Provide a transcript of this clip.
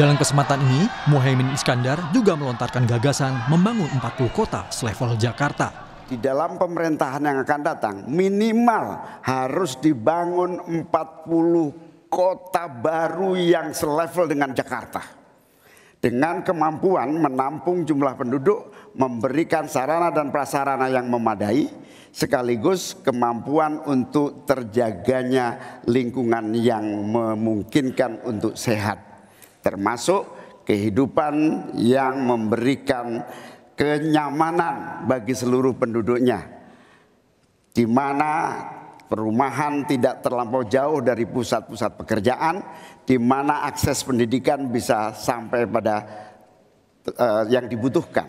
Dalam kesempatan ini, Muhaymin Iskandar juga melontarkan gagasan membangun 40 kota selevel Jakarta di dalam pemerintahan yang akan datang minimal harus dibangun 40 kota baru yang selevel dengan Jakarta. Dengan kemampuan menampung jumlah penduduk, memberikan sarana dan prasarana yang memadai, sekaligus kemampuan untuk terjaganya lingkungan yang memungkinkan untuk sehat termasuk kehidupan yang memberikan kenyamanan bagi seluruh penduduknya, di mana perumahan tidak terlampau jauh dari pusat-pusat pekerjaan, di mana akses pendidikan bisa sampai pada uh, yang dibutuhkan.